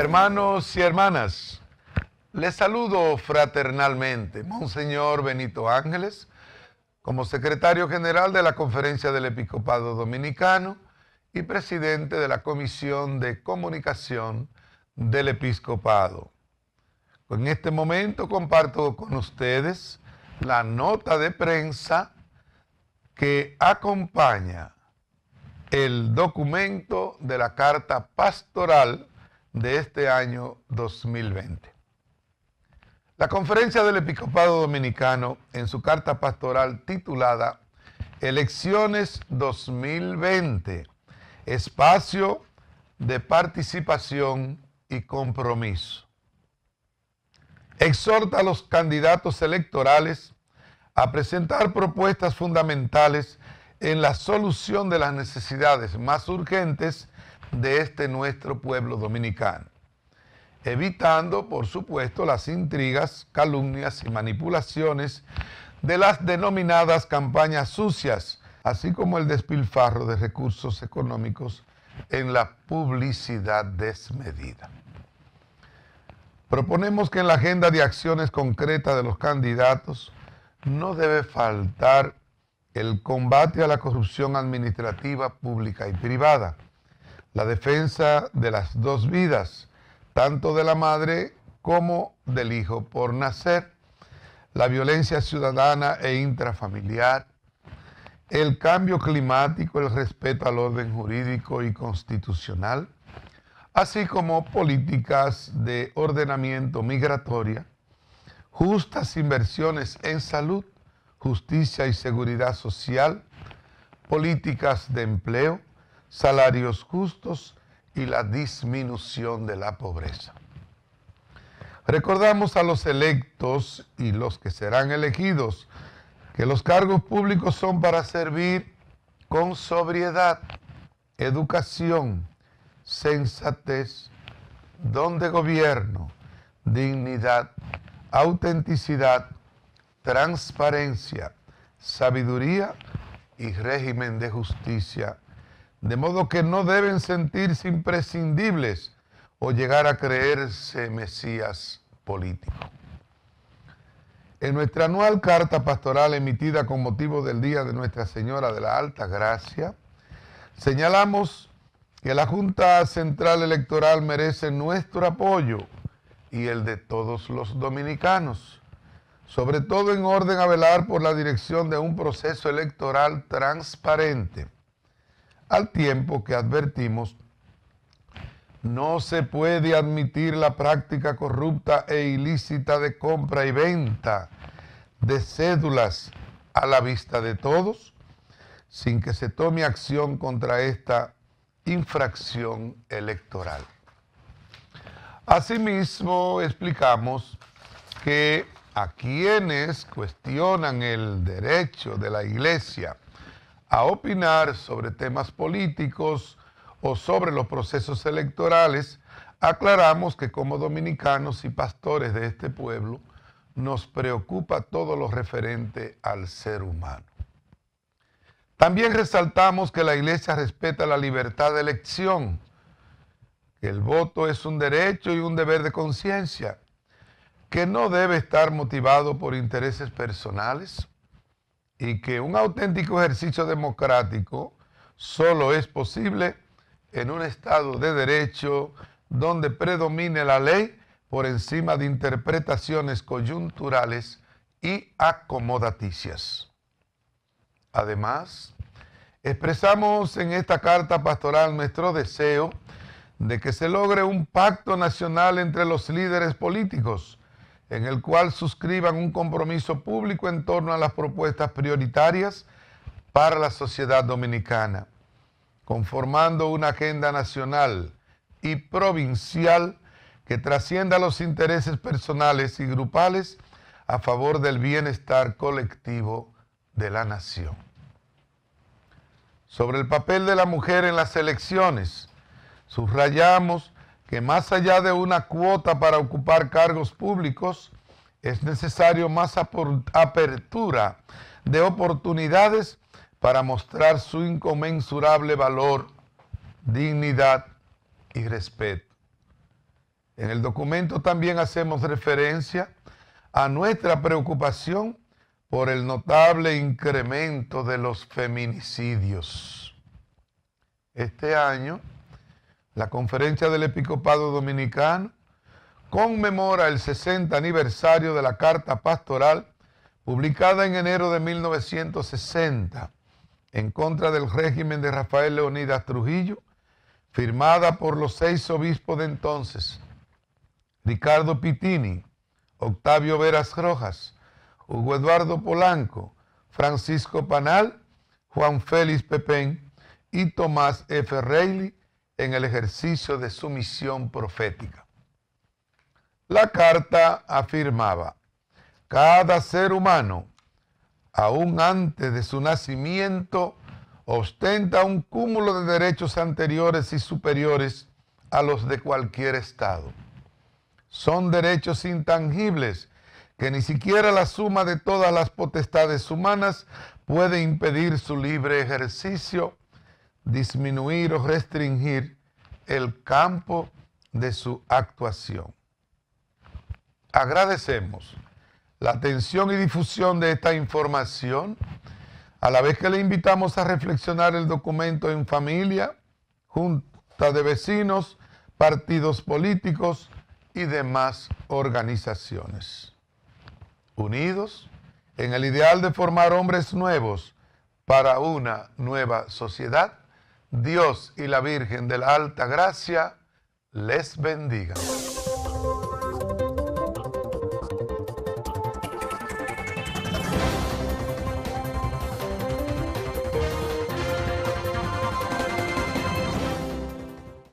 Hermanos y hermanas, les saludo fraternalmente, Monseñor Benito Ángeles, como secretario general de la Conferencia del Episcopado Dominicano y presidente de la Comisión de Comunicación del Episcopado. En este momento comparto con ustedes la nota de prensa que acompaña el documento de la Carta Pastoral de este año 2020. La conferencia del Episcopado Dominicano, en su carta pastoral titulada Elecciones 2020, espacio de participación y compromiso, exhorta a los candidatos electorales a presentar propuestas fundamentales en la solución de las necesidades más urgentes de este nuestro pueblo dominicano, evitando, por supuesto, las intrigas, calumnias y manipulaciones de las denominadas campañas sucias, así como el despilfarro de recursos económicos en la publicidad desmedida. Proponemos que en la agenda de acciones concretas de los candidatos no debe faltar el combate a la corrupción administrativa pública y privada la defensa de las dos vidas, tanto de la madre como del hijo por nacer, la violencia ciudadana e intrafamiliar, el cambio climático, el respeto al orden jurídico y constitucional, así como políticas de ordenamiento migratoria, justas inversiones en salud, justicia y seguridad social, políticas de empleo, salarios justos y la disminución de la pobreza. Recordamos a los electos y los que serán elegidos que los cargos públicos son para servir con sobriedad, educación, sensatez, don de gobierno, dignidad, autenticidad, transparencia, sabiduría y régimen de justicia de modo que no deben sentirse imprescindibles o llegar a creerse mesías político. En nuestra anual carta pastoral emitida con motivo del Día de Nuestra Señora de la Alta Gracia, señalamos que la Junta Central Electoral merece nuestro apoyo y el de todos los dominicanos, sobre todo en orden a velar por la dirección de un proceso electoral transparente al tiempo que advertimos, no se puede admitir la práctica corrupta e ilícita de compra y venta de cédulas a la vista de todos, sin que se tome acción contra esta infracción electoral. Asimismo, explicamos que a quienes cuestionan el derecho de la iglesia a opinar sobre temas políticos o sobre los procesos electorales, aclaramos que como dominicanos y pastores de este pueblo, nos preocupa todo lo referente al ser humano. También resaltamos que la Iglesia respeta la libertad de elección, que el voto es un derecho y un deber de conciencia, que no debe estar motivado por intereses personales, y que un auténtico ejercicio democrático solo es posible en un Estado de derecho donde predomine la ley por encima de interpretaciones coyunturales y acomodaticias. Además, expresamos en esta carta pastoral nuestro deseo de que se logre un pacto nacional entre los líderes políticos en el cual suscriban un compromiso público en torno a las propuestas prioritarias para la sociedad dominicana, conformando una agenda nacional y provincial que trascienda los intereses personales y grupales a favor del bienestar colectivo de la nación. Sobre el papel de la mujer en las elecciones, subrayamos que más allá de una cuota para ocupar cargos públicos, es necesario más apertura de oportunidades para mostrar su inconmensurable valor, dignidad y respeto. En el documento también hacemos referencia a nuestra preocupación por el notable incremento de los feminicidios. Este año, la conferencia del episcopado dominicano conmemora el 60 aniversario de la Carta Pastoral publicada en enero de 1960 en contra del régimen de Rafael Leonidas Trujillo, firmada por los seis obispos de entonces, Ricardo Pitini, Octavio Veras Rojas, Hugo Eduardo Polanco, Francisco Panal, Juan Félix Pepén y Tomás F. Reilly, en el ejercicio de su misión profética. La carta afirmaba, cada ser humano, aún antes de su nacimiento, ostenta un cúmulo de derechos anteriores y superiores a los de cualquier Estado. Son derechos intangibles que ni siquiera la suma de todas las potestades humanas puede impedir su libre ejercicio disminuir o restringir el campo de su actuación. Agradecemos la atención y difusión de esta información, a la vez que le invitamos a reflexionar el documento en familia, junta de vecinos, partidos políticos y demás organizaciones. Unidos en el ideal de formar hombres nuevos para una nueva sociedad, Dios y la Virgen de la Alta Gracia les bendiga.